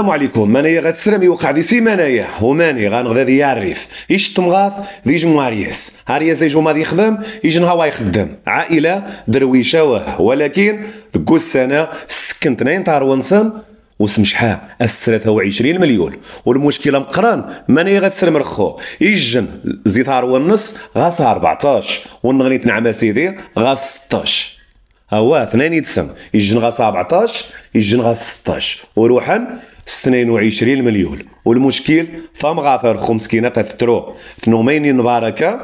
السلام عليكم انايا غتسلم يوقع دي سيمانايا وماني غنغدا دي الريف ايش تمغاض دي جم هاريا زي جو ماضي يخدم ايج نهاوا يخدم عائله درويشه واه ولكن دكو السنه سكنت ناين تار ونسن وسم شحال 23 مليون والمشكله مقران ماني غتسلم الخو يجن زيت ونص غاس 14 ونغني تنعم سيدي غاس 16 هو اثنين يتسم يجن غاس 14 يجن غاس 16 وروحا 22 مليون والمشكل فهم غافر خمس كينا قفترو ثنومين نباركة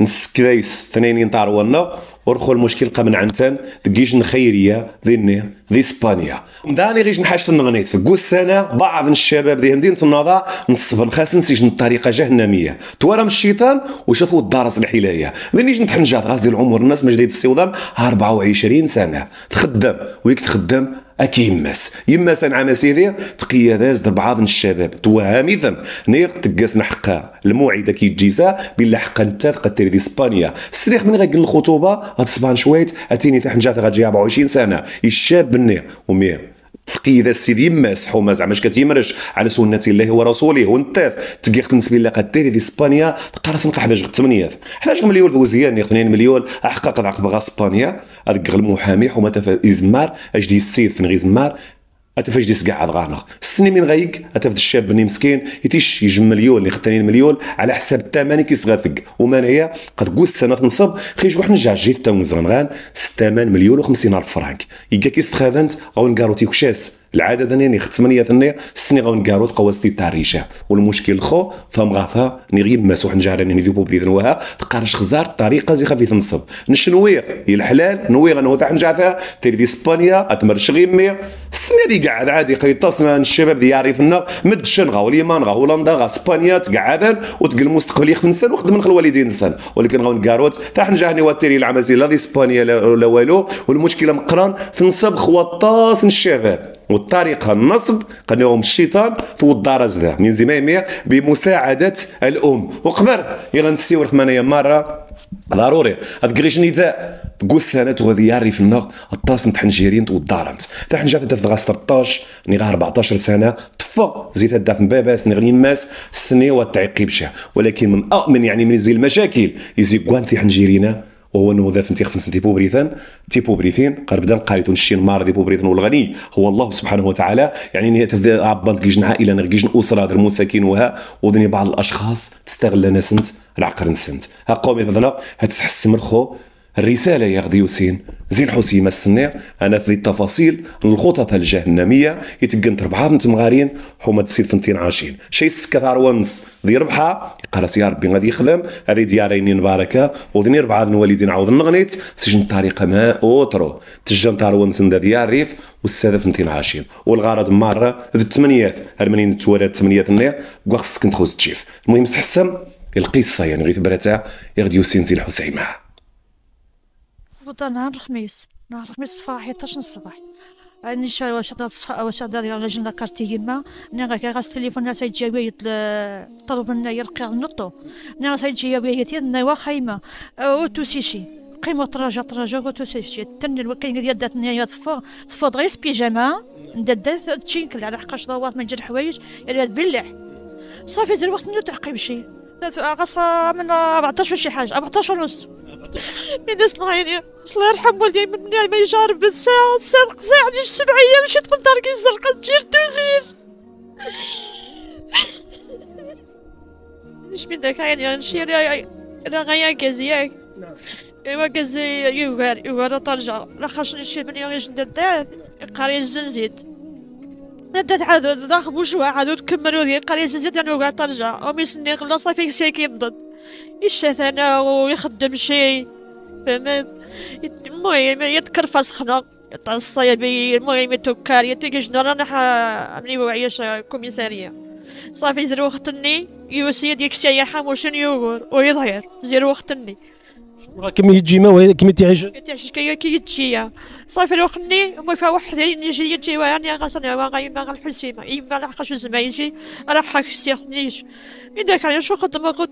نسكريس ثنين طار ونا ورخو المشكل قمن عنتن تجيش نخيرية ذيني ذي اسبانيا داني غيش نحاش نغنيت في السنة بعض الشباب ذي هندين في النظا نصف خاس سيجن الطريقة جهنمية توارم الشيطان وشافوا الدارس الحلاية ذنيش نتحنجات غازي العمر الناس مجديد السيوضان 24 سنة تخدم ويك تخدم اكي يماس يماس عام سيدي تقياداز بعض الشباب توهام مثم نيق تقاسنا حقها الموعد كيتجيسا بلا حقا انت تقدر دي اسبانيا سريخ من غير الخطوبه غتصبان شويت اتيني تحنجات غتجي 24 سنه الشاب النير ومير تقي ذا السيد يماس حوما زعما كتيمرش على سنه الله ورسوله وانت تقيق بالنسبه لا قدير دي اسبانيا قارس نقع حداش ثمانيه حداش مليون وزيان 2 مليون احقق عقب غا اسبانيا هذاك المحامي حوما تف ازمار اجدي السيد فين غيزمار اتفاش ديس كاع ضغارنا ستني من غيك اتفد الشاب بني مسكين يتيش يجم مليون اللي خدتني مليون على حساب الثمن كيس غاثق ومان هي قد قوس سنه تنصب خيج واحد نجع جيت تا غان 6 مليون و 50 الف فرانك يكا كيس تخاذنت غون كاروتي كشاس العدد العاده يعني خت 8 ثاني سني غنكارو ستي تاع الريشه والمشكل خو فم غافا مسوح ماسو ني نيذو بوبلي ذنوها تقارش خزار الطريقه زي خفيف نصب نشنويغ الحلال نويغ انا نجافا تير تيري اسبانيا اتمرش غيمي السنه دي قاعد عادي قيطاس الشباب ديالي فنا مد شنغا وليمانغا هولندا غا اسبانيا تقعد وتقل المستقبل يخف نسان وخدم نخل الوالدين نسان ولكن غنكاروت تاع حنجاني واتيري العمل زي لا اسبانيا لا والو والمشكله مقران في نصب خواطاس الشباب والطريقة النصب قناهم الشيطان فوض الدارزنا من زمامية بمساعدة الأم وقبل يغنسيو الخمانية مرة ضروري هاد قريش نيتا تقول سنة غادي ياري في النغ الطاس نتحن جيرين تود دارنت تاع نجا تدا في 13 نيغا 14 سنة طفا زيت تدا في باباس نغني ماس سني وتعقيب ولكن من أؤمن يعني من زي المشاكل يزي كوانتي في حنجيرينا وهو انه ذا فنتي خفنس تيبو بريثان تيبو بريثين بدا قاريتون الشين مار ديبو بريثان والغني هو الله سبحانه وتعالى يعني عبان آه، كيجن عائله كيجن اسره در مساكين وها وذني بعض الاشخاص تستغل سنت العقر نسنت ها قومي هذا هتسحس مرخو الرسالة يا غديوسين زين حسين ما السنة أنا في التفاصيل الخطط الجهنمية يتقنت ربعة بنت مغارين حومة تسير فنتين عاشين شي سكثار ونص ذي ربحة قالت يا ربي غادي يخدم هذه ديارين مباركة وذني ربعة الوالدين عاود النغنيت سجن طريقة ما أوترو تجن تار ونس ديار ريف والسادة فنتين عاشين والغرض مرة ذي الثمانيات المنين توالات الثمانيات النير كوا خصك نتخوز تشيف المهم تحسن القصة يعني غير تبرتها يغديوسين زين حسيمه غدا نهار الخميس نهار الخميس في 11 الصباح اني شاري واش هذا الصخ واش هذا ديال جنة كارتي يما انا غير غاس التليفون ناس يجي ويد طلب منا يرقي نطو انا غاس يجي ويد انا واخا يما وتوسيشي قيمة تراجع تراجع سيشي تن الوكيل ديال دات نيا تفو تفو غير بيجاما ندات تشينكل على حقاش ضوات من جل حوايج يعني تبلع صافي زير وقت نتعقب بشي غاس من 14 شي حاجه 14 ونص من صنعيني الله يرحم والدي من ما يجارب بالساعة صدق زعج سبع أيام شفت من دارك الزرقاء تجير توزير مش من ذاك يعني نشير يا راه غايا كازي ياك نعم ايوا كازي يوغار يوغار طنجة راه خاصني نشير من يوغيش ندات قري الزنزيد ندات عاد داخ بوشوا عاد تكملوا ذي قريه الزنزيد انا يعني وقع طنجة امي سني قبل صافي شي كيضد يشاث انا ويخدم شي فما المهم يتكرفس خنا يتعصي بي المهم يتوكار يتيجي جنرال انا عملي وعيش كوميساريه صافي زيرو وقتني يوسي يكسي يحام وشن يوغر ويظهر زيرو وقتني راه كم يجي ما كم تيعيش تعيش كي كيجي صافي لو خني ما فيها واحد اللي يعني يجي يجي يعني غاسنا ما غاي ما غالحسيمة إما لحقاش زعما يجي راه حق سيخنيش إذا كان شو خدمة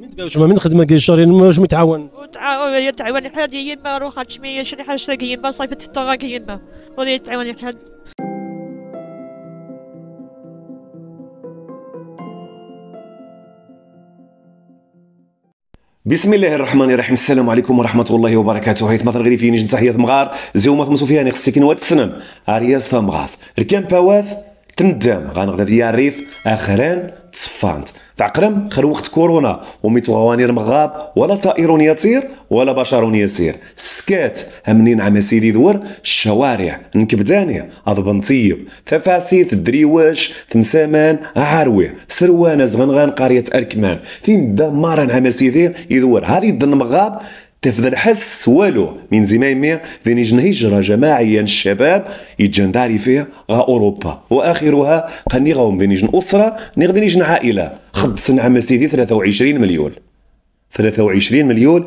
من تبعوش ما من خدمة كي شهرين واش متعاون تعاون يتعاون حد يما روخا تشمي شي حاجة يما صافي تطغى يما ولا يتعاون حد بسم الله الرحمن الرحيم السلام عليكم ورحمه الله وبركاته هيت مثلا غير نجد تحيه مغار زيومات مصوفيه خصك نوات السنم عرياس ثمغاث ركان باواث تندام غنغدا في الريف اخران تصفانت تعقرم خر وقت كورونا وميت غوانير مغاب ولا طائر يطير ولا بشر يسير سكات همنين عمسيلي دور الشوارع نكبدانية أضبن طيب ثفاسيث دريواش ثمسامان عاروي سروانة زغنغان قرية أركمان فين دمارا سيدي يدور هذه الدن مغاب تفضل حس والو من زمان ما ذنجن هجرة جماعيا الشباب يتجن داري فيها غا أوروبا وآخرها قني غاهم ذنجن أسرة نغدنجن عائلة خد سنة سيدي 23 مليون 23 مليون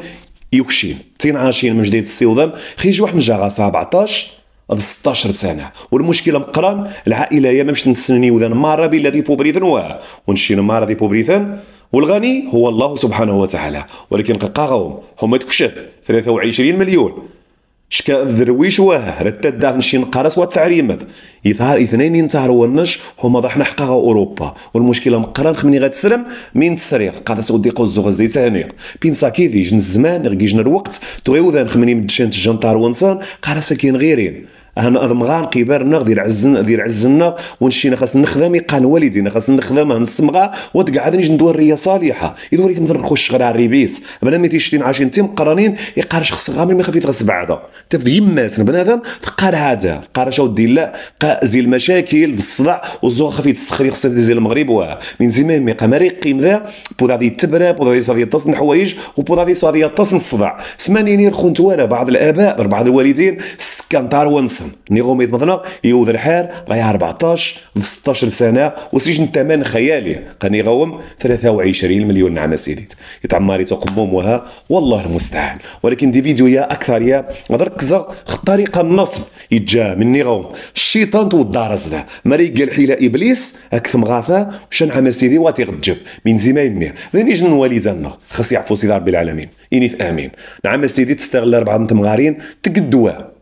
يكشين تين عاشين من جديد السيوضان خيج واحد جاغا 17 16 سنه والمشكله مقران العائله يا ما مش نسني وذا ماره بالذي بوبريثن واه ونشي مارا دي بوبريثن والغني هو الله سبحانه وتعالى ولكن قاقاهم هما تكشف 23 مليون شكا الدرويش واه رتا دافن شي نقارس والتعريمات يظهر اثنين ينتهر ونش هما ضحنا حقا اوروبا والمشكله مقران خمني غاتسلم من تسريق قادس ودي قزو غزي ثاني بين ساكيدي جن الزمان غيجن الوقت تغيوذان خمني مدشان تجن طار ونصان قارس كاين غيرين انا مغان كبارنا غير عزنا غير عزنا ونشينا خاص نخدم قال والدينا خاص نخدم نصمغا وتقعد نجي ندور ريا صالحه اذا مثلا نخش غير على الريبيس بلا ما تيشتي عاشين تيم قرانين يقار شخص غامر ما خفيت غصب انت في يماس بنادم فقار هذا فقار شو دير لا زي المشاكل في الصداع والزوغ خفيت السخري خص زي المغرب واه من زمان ما قمري قيم ذا بودافي تبرا بودافي صافي تصن حوايج ذا صافي تصن الصداع سمانيني رخونت وانا بعض الاباء بعض الوالدين سكانتار ونسن نيغوم يضمضنا يوذ الحار غايا 14 ل 16 سنه وسجن ثمن خيالي كان غوم 23 مليون نعمه سيدي يتعمري وها والله المستعان ولكن دي فيديو يا اكثر يا غتركز طريقه النصب يتجا من نيغوم الشيطان تودارز له مري قال حيله ابليس اكثر مغاثه وشنعمه سيدي غتجب من زي ما يمي ذني جن والدنا خاص يعفو سيدي رب العالمين اني امين نعمه سيدي تستغل اربعه مغارين تقدوها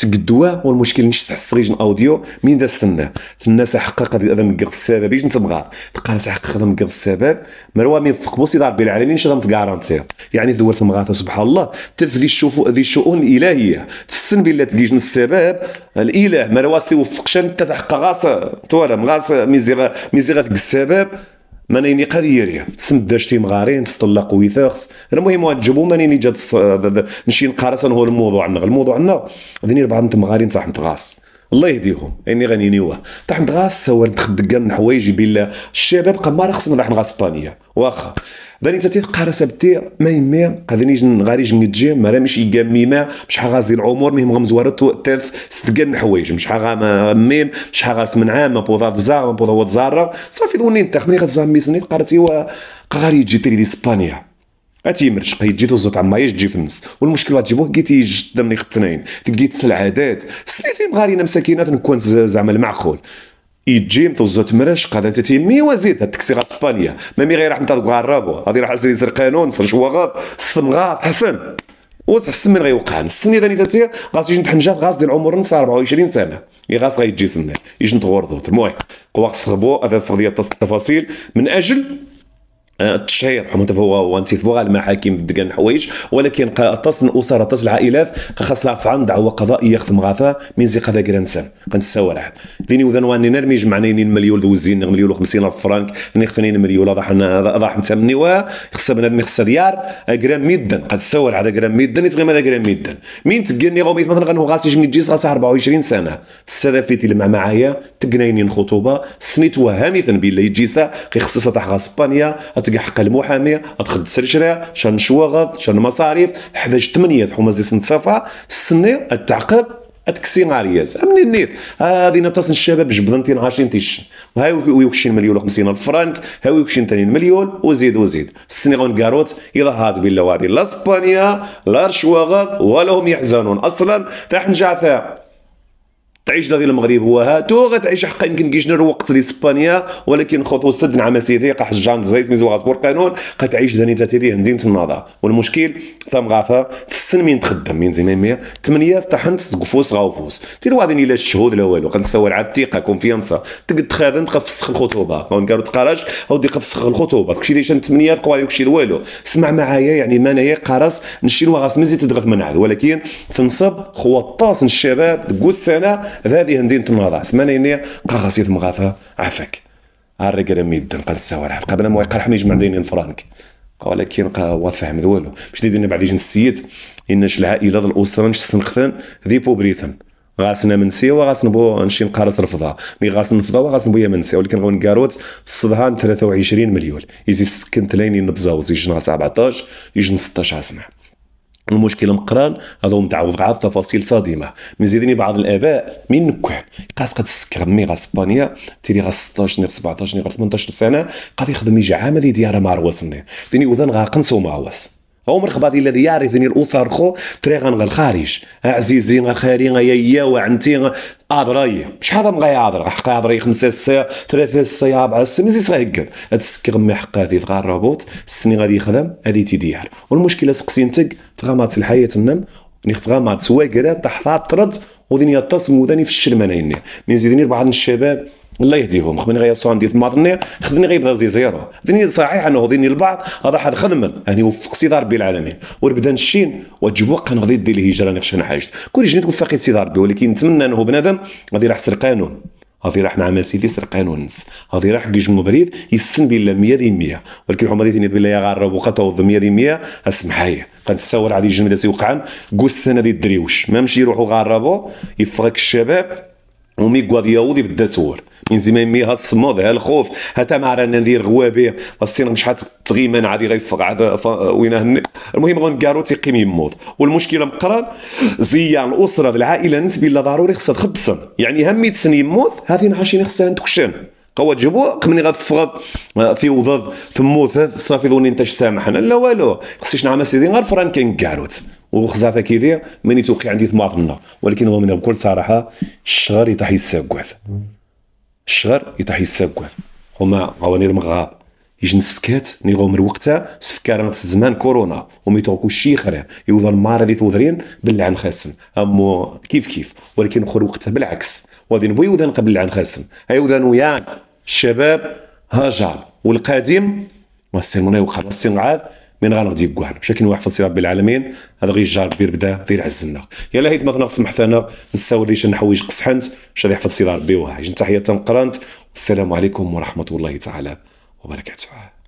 تقدوه والمشكل نشتع تاع السريج اوديو مين داز ثنا ثنا حقق هذا من قرص السبب ايش نتبغى تلقى ناس حقق هذا من قرص السبب مروا من فوق بوسي ربي العالمين شغل غارانتي يعني ذورت مغاطة سبحان الله تذي الشوف ذي الشؤون الالهيه السن بالله تقيش السبب الاله مروا سي شان تحقق غاص توالا مغاص ميزيغا ميزيغا السبب مانين قريري تسمداش تيم مغارين تسطلق ويثاخس المهم غتجبو مانين جات نشي نقارس هو الموضوع عندنا الموضوع عندنا ذني بعض انت مغارين تاع نتغاس الله يهديهم اني غني نيوه تاع نغاس سوا نخدق حوايج بلا الشباب قمار خصنا نروح نغاس اسبانيا واخا داني تاتي قارس بتي ما يما قادني غاريج نتجي ما راه ماشي يقامي ما مش حغازي العمر مهم غمزوارتو تاث ستقن حوايج مش حغا ميم مش حغاس من عام بوضا زا بوضا وتزارة صافي دوني نتا خمني غتزامي سني قارتي و قاري تجي تري اسبانيا مرشق هي تجي توزط عما تجي في النص والمشكل غتجيبوه كي تيجي قدام ليك اثنين تلقي العادات سليتي مغارينا مساكينات نكون زعما المعقول يجي توزت مراش قاد تيمي وزيد التكسي غا اسبانيا مامي غير راح نتا غرابو غادي راح سري زرقانون سر شواغاب سمغاط حسن وتحس من غيوقع السني اذا تاتي غاس يجي في غاس ديال عمر نص 24 سنه اي غاس غيجي سنه يجي نتغورضو المهم قواق صغبو هذا التفاصيل من اجل آه، التشهير حموت هو تبغى المحاكم ضد كان الحوايج ولكن قاطس الاسره طس العائلات خاصها فعن دعوه قضائيه خدم غاثا من زي قضا كرانسان كنتساوى راح ديني وذن واني نرمي جمعني مليون دوزين مليون و50 الف فرانك ني خفنين مليون راح آه، راح متمني و خصها بنادم خصها ديار غرام ميدن قد تساوى غرام ميدن يتغيم هذا غرام ميدن مين تقني غوميت مثلا غنو غاسي جمي تجي 24 سنه اللي تلمع معايا تقنينين خطوبه سميت وهامي بالله يجيسا كيخصصها تاع اسبانيا تلقى حق المحامي تخد الشريعه شان شواغط شان مصاريف حداج 8 زي سنت تصافى السنه التعقب اتكسي غارياس امني نيت هذه نتصن الشباب جبدنتين عاشرين تيش وهاي ويكشين مليون و 50 الف فرانك هاي ويكشين ثاني مليون وزيد وزيد السنغون كاروت الا هاد بلا وادي لا اسبانيا لا رشواغ ولا هم يحزنون اصلا تاع نجعثاء تعيش داخل المغرب هو هاتو غتعيش حقا يمكن كيش الوقت لاسبانيا ولكن خطوه سد نعم سيدي قاح جان زيت ميزو غاسبور قانون قتعيش داني ليه هندين النظر والمشكل تم غافا في السن مين تخدم مين زين مية ثمانية طحنت تقفوس غاوفوس دير واحد الى الشهود لا والو غنسول عاد الثقه كونفيونسا تقد تخاذن تقفسخ الخطوبه ما كانوا تقراش او دي قفسخ الخطوبه داكشي اللي شان ثمانية قوا والو سمع معايا يعني ما نايا قرص نشي واغاس مزي تدغف منعد ولكن تنصب خوطاس الشباب دقو السنه ذادي هندين نيا قا قاغسي مغافا عفاك عرق انا ميد نقا نساور عفقا بنا ما يقرح ميج معدين نفرانك ولكن قا وفهم ذوالو باش دينا بعد يجي نسيت انش العائله الاسره نش سنخفان ذي بوبريثم غاس نمنسي وغاس بو نشي نقارص رفضها مي غاس نفضا وغاس نبو يمنسي ولكن غون كاروت الصدهان 23 مليون يزي سكنت تلاينين بزاوز يجي ناقص 14 يجي 16 سنه المشكل مقران هذا متعود على تفاصيل صادمه مزيدني بعض الاباء من نكوان قاس قد سكر مي غا اسبانيا تيري غا 16 نير 17 نير 18 سنه قاد يخدم يجي عام هذه ديالها ما رواسني ديني وذن غا قنصو ما واس عمر خباطي الذي يعرفني خو تري غير الخارج عزيزي غخاري يا وعنتي ادراي شحال غيا ادرا حق ادري خمسة ساعة ثلاثة ساعة أربعة ساعة غا غيكر هاد السك غمي حق هادي تغار الروبوت السني غادي يخدم هادي تيديار والمشكلة سقسينتك تغامرت الحياة النم نيخ تغامرت سواكرات تحفات طرد وديني يتصم وذاني في الشرمانة من زيدني بعض الشباب الله يهديهم خدمني غير صون ديال ماضني خدمني غير بدا زيرو ذني صحيح انه ذني البعض هذا حد خدمن يعني وفق سيدي ربي العالمين وربدا نشين وتجيب قن غادي دير الهجره نخشى انا حاجت كل جنيت وفق سيدي ربي ولكن نتمنى انه بنادم غادي راح سر قانون هذه راح نعمل سيدي سر قانون نس هذه راح كيج مبريد يسن بالله 100 دي 100 ولكن حما ديتني بالله يا غار وقت 100 دي 100 اسمحاي غنتساور عادي جنب سي وقعان قوس السنه ديال الدريوش ما مشي يروحوا ربو يفرك الشباب ومي غوادي بدا سور من زمان مي هاد الصمود ها الخوف ها تا ما رانا ندير غوابي الصين مش حتغيمان عادي عاد وين المهم غنكارو تيقيم يموت والمشكله مقران زيان الاسره العائله نسبي لا ضروري خصها تخبصن يعني هم سن يموت هذه عاشين خصها تكشن قوة جبو قمني غتفرض آه، في وضض في موث صافي ظني انت سامحنا لا والو خصنيش نعمل سيدي غير فران كان كاروت وخزاتا كيدي ماني توقي عندي ثماطنا ولكن هو بكل صراحة الشغر يطيح يساكواث الشغر يطيح يساكواث هما غوانير مغاب يجي نسكات نيغومر وقتها سفكار زمان كورونا كل شي خير يوضا المرض اللي وذرين باللعن خاسن امو كيف كيف ولكن خر وقتها بالعكس وغادي نبوي وذن قبل العام خاسم هاي وذن وياك الشباب هاجر والقادم والسين من يوخر والسين عاد من غنغدي كواحد باش كاين واحد في رب العالمين هذا غير جار بير بدا غير عزلنا يلا هيت ما تنقص ثانا نستاور ديش نحويج قصحنت باش هذا يحفظ سيدي ربي وهاج تحيه تنقرنت والسلام عليكم ورحمه الله تعالى وبركاته